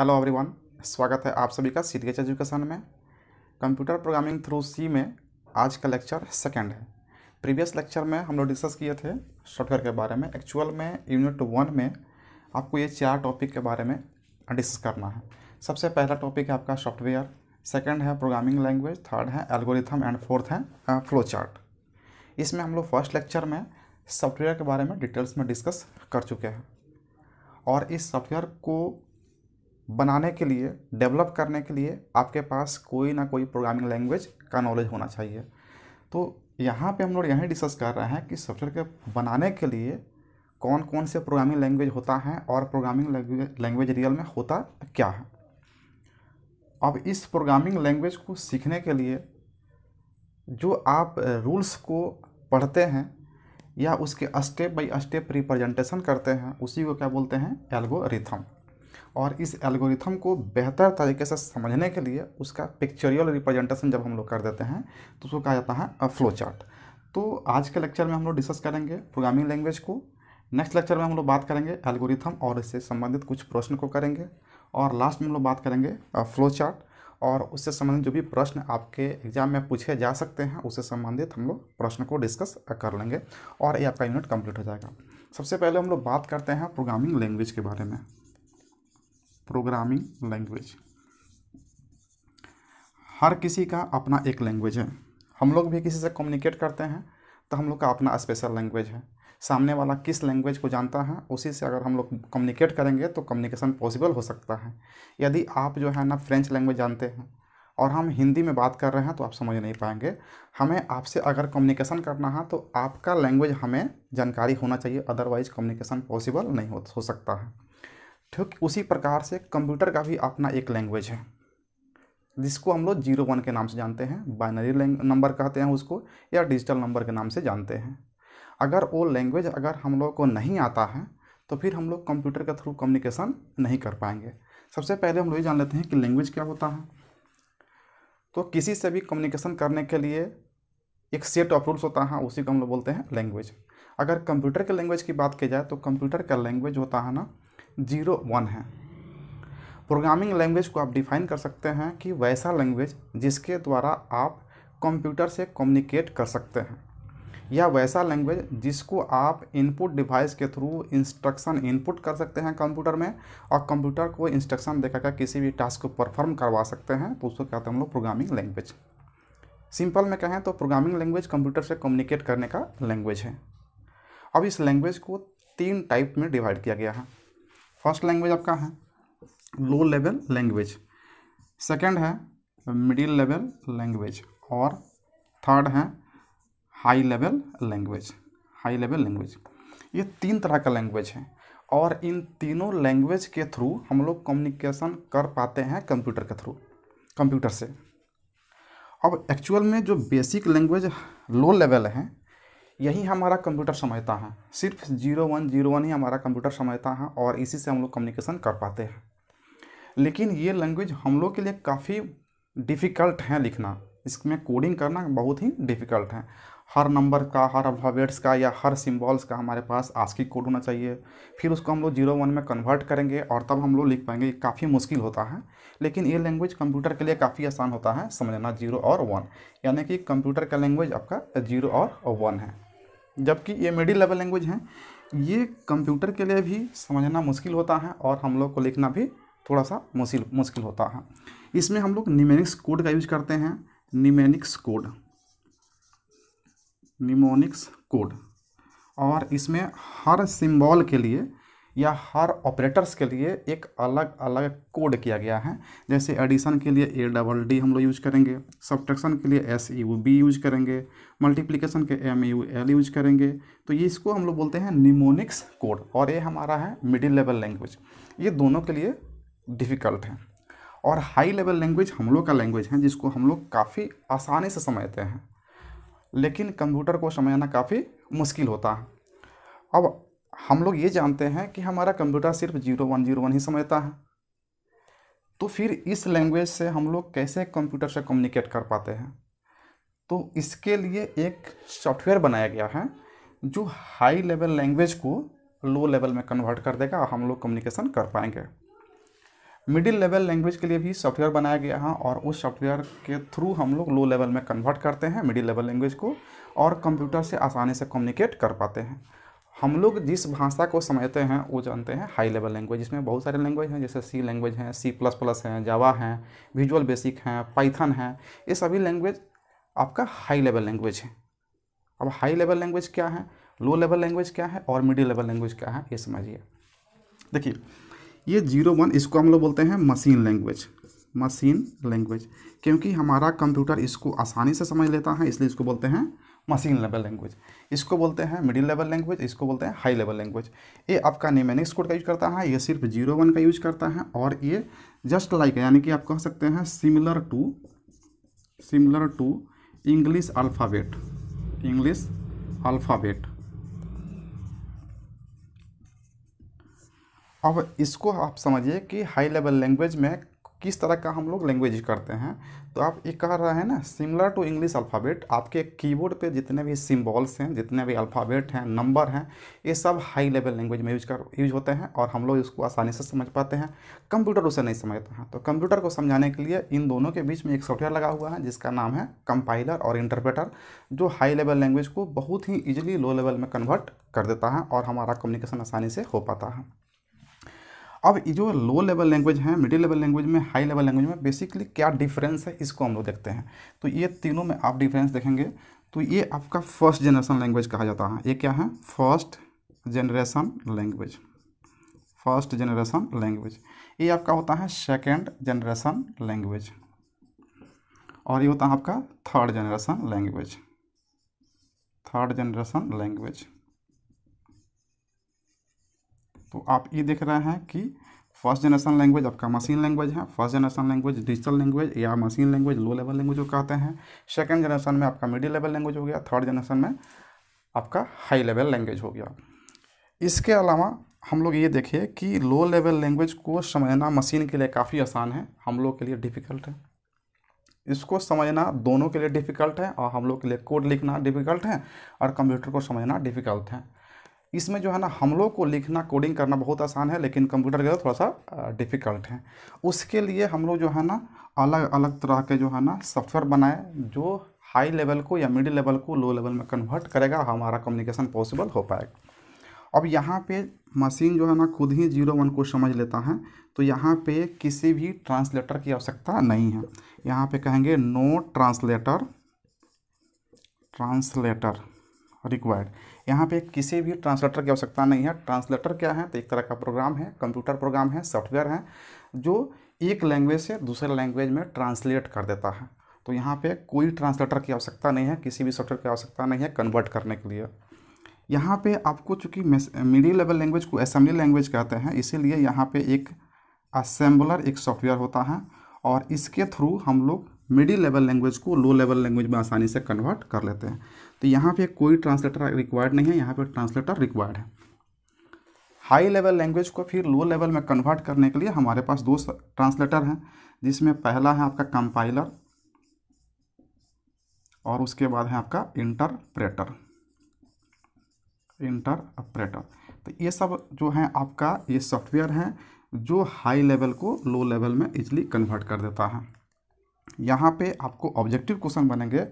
hello everyone स्वागत है आप सभी का सीरीज एजुकेशन में कंप्यूटर प्रोग्रामिंग थ्रू सी में आज का लेक्चर सेकंड है प्रीवियस लेक्चर में हम लोग डिस्कस किए थे सॉफ्टवेयर के बारे में एक्चुअल में यूनिट वन में आपको ये चार टॉपिक के बारे में डिस्कस करना है सबसे पहला टॉपिक है आपका सॉफ्टवेयर सेकेंड है प्रोग्रामिंग लैंग्वेज थर्ड है एल्गोरिथम एंड फोर्थ है फ्लो चार्ट इसमें हम लोग फर्स्ट लेक्चर में सॉफ्टवेयर के बारे में डिटेल्स में डिस्कस कर चुके हैं और इस सॉफ्टवेयर को बनाने के लिए डेवलप करने के लिए आपके पास कोई ना कोई प्रोग्रामिंग लैंग्वेज का नॉलेज होना चाहिए तो यहाँ पे हम लोग यहीं डिस्कस कर रहे हैं कि सॉफ्टवेयर के बनाने के लिए कौन कौन से प्रोग्रामिंग लैंग्वेज होता है और प्रोग्रामिंग लैंग्वेज रियल में होता क्या है अब इस प्रोग्रामिंग लैंग्वेज को सीखने के लिए जो आप रूल्स को पढ़ते हैं या उसके स्टेप बाई स्टेप रिप्रेजेंटेशन करते हैं उसी को क्या बोलते हैं एल्गोरिथम और इस एल्गोरिथम को बेहतर तरीके से समझने के लिए उसका पिक्चरियल रिप्रेजेंटेशन जब हम लोग कर देते हैं तो उसको कहा जाता है फ्लो चार्ट तो आज के लेक्चर में हम लोग डिस्कस करेंगे प्रोग्रामिंग लैंग्वेज को नेक्स्ट लेक्चर में हम लोग बात करेंगे एल्गोरिथम और इससे संबंधित कुछ प्रश्न को करेंगे और लास्ट में हम लोग बात करेंगे फ्लो चार्ट और उससे संबंधित जो भी प्रश्न आपके एग्जाम में पूछे जा सकते हैं उससे संबंधित हम लोग प्रश्न को डिस्कस कर लेंगे और ये आपका यूनिट कंप्लीट हो जाएगा सबसे पहले हम लोग बात करते हैं प्रोग्रामिंग लैंग्वेज के बारे में प्रोग्रामिंग लैंग्वेज हर किसी का अपना एक लैंग्वेज है हम लोग भी किसी से कम्युनिकेट करते हैं तो हम लोग का अपना स्पेशल लैंग्वेज है सामने वाला किस लैंग्वेज को जानता है उसी से अगर हम लोग कम्युनिकेट करेंगे तो कम्युनिकेशन पॉसिबल हो सकता है यदि आप जो है ना फ्रेंच लैंग्वेज जानते हैं और हम हिंदी में बात कर रहे हैं तो आप समझ नहीं पाएंगे हमें आपसे अगर कम्युनिकेशन करना है तो आपका लैंग्वेज हमें जानकारी होना चाहिए अदरवाइज़ कम्युनिकेशन पॉसिबल नहीं हो, हो सकता है ठीक उसी प्रकार से कंप्यूटर का भी अपना एक लैंग्वेज है जिसको हम लोग जीरो वन के नाम से जानते हैं बाइनरी नंबर कहते हैं उसको या डिजिटल नंबर के नाम से जानते हैं अगर वो लैंग्वेज अगर हम लोग को नहीं आता है तो फिर हम लोग कंप्यूटर के थ्रू कम्युनिकेशन नहीं कर पाएंगे सबसे पहले हम लोग ये जान लेते हैं कि लैंग्वेज क्या होता है तो किसी से भी कम्युनिकेशन करने के लिए एक सेट ऑफ रूल्स होता है उसी को हम लोग बोलते हैं लैंग्वेज अगर कंप्यूटर के लैंग्वेज की बात की जाए तो कंप्यूटर का लैंग्वेज होता है ना जीरो वन है प्रोग्रामिंग लैंग्वेज को आप डिफाइन कर सकते हैं कि वैसा लैंग्वेज जिसके द्वारा आप कंप्यूटर से कम्युनिकेट कर सकते हैं या वैसा लैंग्वेज जिसको आप इनपुट डिवाइस के थ्रू इंस्ट्रक्शन इनपुट कर सकते हैं कंप्यूटर में और कंप्यूटर को इंस्ट्रक्शन देकर कर किसी भी टास्क को परफॉर्म करवा सकते हैं तो उसको कहते हैं हम लोग प्रोग्रामिंग लैंग्वेज सिंपल में कहें तो प्रोग्रामिंग लैंग्वेज कंप्यूटर से कम्युनिकेट करने का लैंग्वेज है अब इस लैंग्वेज को तीन टाइप में डिवाइड किया गया है फर्स्ट लैंग्वेज आपका है लो लेवल लैंग्वेज सेकंड है मिडिल लेवल लैंग्वेज और थर्ड है high level language high level language ये तीन तरह का लैंग्वेज है और इन तीनों लैंग्वेज के थ्रू हम लोग कम्युनिकेशन कर पाते हैं कंप्यूटर के थ्रू कंप्यूटर से अब एक्चुअल में जो बेसिक लैंग्वेज लो लेवल है यही हमारा कंप्यूटर समझता है सिर्फ जीरो वन जीरो वन ही हमारा कंप्यूटर समझता है और इसी से हम लोग कम्युनिकेशन कर पाते हैं लेकिन ये लैंग्वेज हम लोग के लिए काफ़ी डिफ़िकल्ट है लिखना इसमें कोडिंग करना बहुत ही डिफ़िकल्ट है हर नंबर का हर अल्फावेट्स का या हर सिम्बॉल्स का हमारे पास आस्की कोड होना चाहिए फिर उसको हम लोग जीरो वन में कन्वर्ट करेंगे और तब हम लोग लिख पाएंगे काफ़ी मुश्किल होता है लेकिन ये लैंग्वेज कंप्यूटर के लिए काफ़ी आसान होता है समझना जीरो और वन यानी कि कंप्यूटर का लैंग्वेज आपका जीरो और वन है जबकि ये मिडिल लेवल लैंग्वेज हैं ये कंप्यूटर के लिए भी समझना मुश्किल होता है और हम लोग को लिखना भी थोड़ा सा मुश्किल मुश्किल होता है इसमें हम लोग निमेनिक्स कोड का यूज करते हैं निमेनिक्स कोड निमोनिक्स कोड और इसमें हर सिंबल के लिए या हर ऑपरेटर्स के लिए एक अलग अलग कोड किया गया है जैसे एडिशन के लिए ए डबल डी हम लोग यूज करेंगे सब्ट्रैक्शन के लिए एस यू बी यूज करेंगे मल्टीप्लिकेशन के एम यू एल यूज करेंगे तो ये इसको हम लोग बोलते हैं निमोनिक्स कोड और ये हमारा है मिडिल लेवल लैंग्वेज ये दोनों के लिए डिफ़िकल्ट है और हाई लेवल लैंग्वेज हम लोग का लैंग्वेज है जिसको हम लोग काफ़ी आसानी से समझते हैं लेकिन कंप्यूटर को समझना काफ़ी मुश्किल होता है अब हम लोग ये जानते हैं कि हमारा कंप्यूटर सिर्फ जीरो वन जीरो वन ही समझता है तो फिर इस लैंग्वेज से हम लोग कैसे कंप्यूटर से कम्युनिकेट कर पाते हैं तो इसके लिए एक सॉफ्टवेयर बनाया गया है जो हाई लेवल लैंग्वेज को लो लेवल में कन्वर्ट कर देगा और हम लोग कम्युनिकेशन कर पाएंगे मिडिल लेवल लैंग्वेज के लिए भी सॉफ्टवेयर बनाया गया है और उस सॉफ्टवेयर के थ्रू हम लोग लो लेवल में कन्वर्ट करते हैं मिडिल लेवल लैंग्वेज को और कंप्यूटर से आसानी से कम्युनिकेट कर पाते हैं हम लोग जिस भाषा को समझते हैं वो जानते हैं हाई लेवल लैंग्वेज इसमें बहुत सारे लैंग्वेज हैं जैसे सी लैंग्वेज हैं सी प्लस प्लस हैं जावा हैं विजुअल बेसिक हैं पाइथन हैं ये सभी लैंग्वेज आपका हाई लेवल लैंग्वेज है अब हाई लेवल लैंग्वेज क्या है लो लेवल लैंग्वेज क्या है और मिडिल लेवल लैंग्वेज क्या है ये समझिए देखिए ये जीरो वन इसको हम लोग बोलते हैं मशीन लैंग्वेज मशीन लैंग्वेज क्योंकि हमारा कंप्यूटर इसको आसानी से समझ लेता है इसलिए इसको बोलते हैं मशीन लेवल लैंग्वेज इसको बोलते हैं मिडिल लेवल लैंग्वेज इसको बोलते हैं हाई लेवल लैंग्वेज ये आपका नेमेनिक्स कोड का यूज करता है ये सिर्फ जीरो वन का यूज करता है और ये जस्ट लाइक है यानी कि आप कह सकते हैं similar to similar to English alphabet English alphabet अब इसको आप समझिए कि हाई लेवल लैंग्वेज में किस तरह का हम लोग लैंग्वेज करते हैं तो आप ये कह रहे हैं ना सिमिलर टू इंग्लिश अल्फ़ाबेट आपके कीबोर्ड पे जितने भी सिम्बॉल्स हैं जितने भी अल्फ़ाबेट हैं नंबर हैं ये सब हाई लेवल लैंग्वेज में यूज कर यूज होते हैं और हम लोग इसको आसानी से समझ पाते हैं कंप्यूटर उसे नहीं समझता है तो कंप्यूटर को समझाने के लिए इन दोनों के बीच में एक सॉफ्टवेयर लगा हुआ है जिसका नाम है कंपाइलर और इंटरप्रेटर जो हाई लेवल लैंग्वेज को बहुत ही ईजिली लो लेवल में कन्वर्ट कर देता है और हमारा कम्युनिकेशन आसानी से हो पाता है अब ये जो लो लेवल लैंग्वेज है मिडिल लेवल लैंग्वेज में हाई लेवल लैंग्वेज में बेसिकली क्या डिफरेंस है इसको हम लोग देखते हैं तो ये तीनों में आप डिफरेंस देखेंगे तो ये आपका फर्स्ट जनरेशन लैंग्वेज कहा जाता है ये क्या है first generation language first generation language ये आपका होता है सेकेंड जनरेशन लैंग्वेज और ये होता है आपका third generation language third generation language तो आप ये देख रहे हैं कि फर्स्ट जनरेशन लैंग्वेज आपका मशीन लैंग्वेज है first generation language digital language या machine language low level language को कहते हैं सेकेंड जनरेशन में आपका मिडिल लेवल लैंग्वेज हो गया थर्ड जनरेशन में आपका हाई लेवल लैंग्वेज हो गया इसके अलावा हम लोग ये देखिए कि लो लेवल लैंग्वेज को समझना मशीन के लिए काफ़ी आसान है हम लोग के लिए डिफ़िकल्ट है इसको समझना दोनों के लिए डिफ़िकल्ट है और हम लोग के लिए कोड लिखना डिफ़िकल्ट है और कंप्यूटर को समझना डिफ़िकल्ट है इसमें जो है ना हम लोग को लिखना कोडिंग करना बहुत आसान है लेकिन कंप्यूटर के तो थोड़ा सा डिफ़िकल्ट है उसके लिए हम लोग जो है ना अलग अलग तरह के जो है ना सॉफ्टवेयर बनाए जो हाई लेवल को या मिडिल लेवल को लो लेवल में कन्वर्ट करेगा हमारा कम्युनिकेशन पॉसिबल हो पाएगा अब यहाँ पे मशीन जो है ना खुद ही जीरो वन को समझ लेता है तो यहाँ पे किसी भी ट्रांसलेटर की आवश्यकता नहीं है यहाँ पे कहेंगे नो ट्रांसलेटर ट्रांसलेटर रिक्वायर्ड यहाँ पे किसी भी ट्रांसलेटर की आवश्यकता नहीं है ट्रांसलेटर क्या है तो एक तरह का प्रोग्राम है कंप्यूटर प्रोग्राम है सॉफ्टवेयर है जो एक लैंग्वेज से दूसरे लैंग्वेज में ट्रांसलेट कर देता है तो यहाँ पे कोई ट्रांसलेटर की आवश्यकता नहीं है किसी भी सॉफ्टवेयर की आवश्यकता नहीं है कन्वर्ट करने के लिए यहाँ पे आपको चूँकि मीडिया लेवल लैंग्वेज को असेंबली लैंग्वेज कहते हैं इसीलिए यहाँ पे एक असेंबलर एक सॉफ्टवेयर होता है और इसके थ्रू हम लोग मिडिल लेवल लैंग्वेज को लो लेवल लैंग्वेज में आसानी से कन्वर्ट कर लेते हैं तो यहाँ पे कोई ट्रांसलेटर रिक्वायर्ड नहीं है यहाँ पे ट्रांसलेटर रिक्वायर्ड है हाई लेवल लैंग्वेज को फिर लो लेवल में कन्वर्ट करने के लिए हमारे पास दो ट्रांसलेटर हैं जिसमें पहला है आपका कंपाइलर और उसके बाद है आपका इंटरप्रेटर इंटरप्रेटर तो ये सब जो है आपका ये सॉफ्टवेयर हैं जो हाई लेवल को लो लेवल में इजली कन्वर्ट कर देता है यहाँ पे आपको ऑब्जेक्टिव क्वेश्चन बनेंगे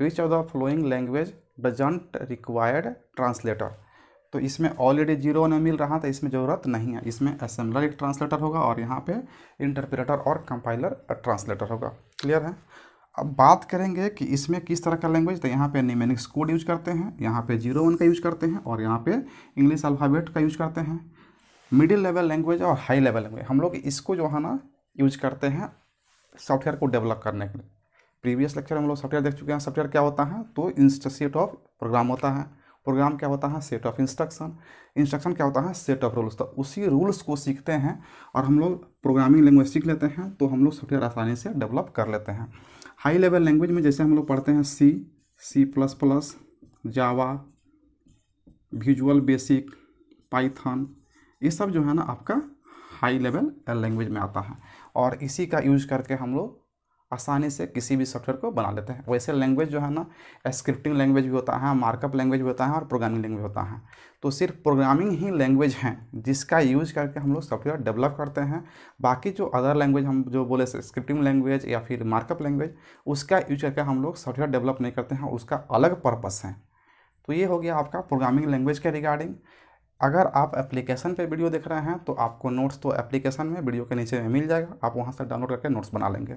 which of the following language doesn't required translator तो इसमें ऑलरेडी जीरो हमें मिल रहा था तो इसमें ज़रूरत नहीं है इसमें असेंबलर एक ट्रांसलेटर होगा और यहाँ पे इंटरप्रेटर और कंपाइलर ट्रांसलेटर होगा क्लियर है अब बात करेंगे कि इसमें किस तरह का लैंग्वेज तो यहाँ पे निमेनिक्स कोड यूज करते हैं यहाँ पे जीरो वन का यूज करते हैं और यहाँ पे इंग्लिश अल्फ़ाबेट का यूज करते हैं मिडिल लेवल लैंग्वेज और हाई लेवल लैंग्वेज हम लोग इसको जो है ना यूज करते हैं सॉफ्टवेयर को डेवलप करने के लिए प्रीवियस लेक्चर हम लोग सॉफ्टवेयर देख चुके हैं सॉफ्टवेयर क्या होता है तो सेट ऑफ प्रोग्राम होता है प्रोग्राम क्या होता है सेट ऑफ इंस्ट्रक्शन इंस्ट्रक्शन क्या होता है सेट ऑफ रूल्स तो उसी रूल्स को सीखते हैं और हम लोग प्रोग्रामिंग लैंग्वेज सीख लेते हैं तो हम लोग सॉफ्टवेयर आसानी से डेवलप कर लेते हैं हाई लेवल लैंग्वेज में जैसे हम लोग पढ़ते हैं C C plus plus Java visual basic Python ये सब जो है ना आपका हाई लेवल लैंग्वेज में आता है और इसी का यूज करके हम लोग आसानी से किसी भी सॉफ्टवेयर को बना लेते हैं वैसे लैंग्वेज जो है ना स्क्रिप्टिंग uh, लैंग्वेज भी होता है मार्कअप लैंग्वेज भी होता है और प्रोग्रामिंग लैंग्वेज होता है तो सिर्फ प्रोग्रामिंग ही लैंग्वेज है जिसका यूज करके हम लोग सॉफ्टवेयर डेवलप करते हैं बाकी जो अदर लैंग्वेज हम जो बोले स्क्रिप्टिंग लैंग्वेज या फिर मार्कअप लैंग्वेज उसका यूज करके हम लोग सॉफ्टवेयर डेवलप नहीं करते हैं उसका अलग पर्पस है तो ये हो गया आपका प्रोग्रामिंग लैंग्वेज के रिगार्डिंग अगर आप एप्लीकेशन पे वीडियो देख रहे हैं तो आपको नोट्स तो एप्लीकेशन में वीडियो के नीचे में मिल जाएगा आप वहाँ से डाउनलोड करके नोट्स बना लेंगे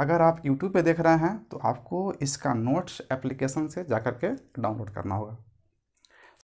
अगर आप यूट्यूब पे देख रहे हैं तो आपको इसका नोट्स एप्लीकेशन से जा के डाउनलोड करना होगा